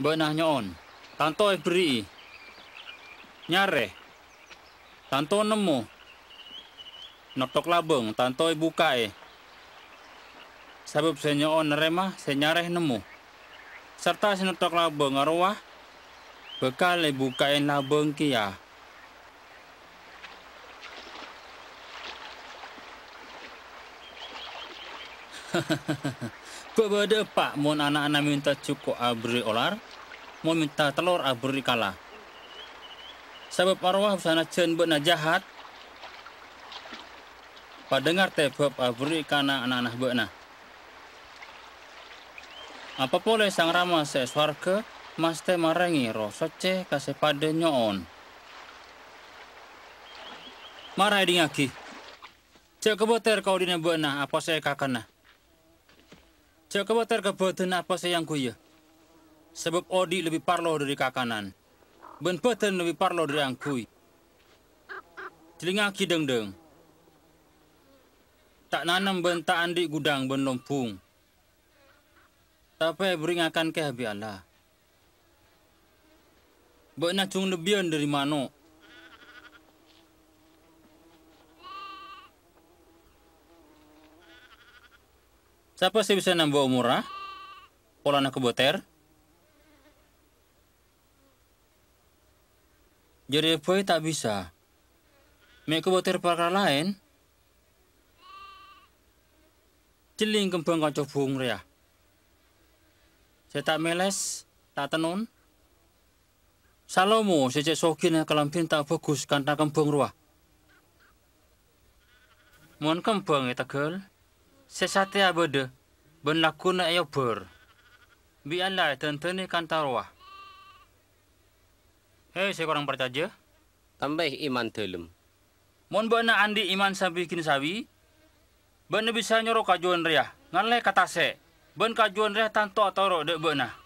Mbak nah nyon. Tanto e beri. Nyare. Tanto nemu. Noktok labeng, tanto e buka e. Sabab senyoon nerema, nyare nemu. Serta senotok labeng arwah. Bekal e buka e labeng kia. Ya. Kau Pak, mohon anak-anak minta cukup abri olar mau minta telur abur dikala. Sebab arwah sana cen buat jahat. Padengar teh bab abur ikana anak-anak bekna. Apa boleh sang rama saya swarga mas teh marangi roh soce kasih pada nyoon. Marah di ngaki. Cek keboter kau dina bekna apa saya kakana. Cek keboter keboten nah, apa saya yang kuyuh. Sebab Odi lebih parlo dari kakanan. Ben peten lebih parlo dari angkui. Telinga ki deng-deng. Tak nanam ben tak andi gudang ben lompung. Tapi beringakan ke habi Allah. Ben nacung lebihan dari mano. Siapa sih bisa nambah umurah? Pola nak boter? Jadi boy tak bisa. Mereka botir perkara lain. Jeling kembang kocok bung ria. Saya tak meles, tak tenun. Salomo sejak yang kalam tak bagus karena kembang ruah. Mohon kembang ya tegel. Sesate abade. Ben lakuna ayo ya ber. Biarlah tenteni kan ruah. Hei, eh, kurang percaya. Tambah iman dalam. Mon bana andi iman sampai bikin sawi. Bana bisa nyoro kajuan riah. Ngalai kata saya, Ben kajuan riah tanto atau ro dek bana.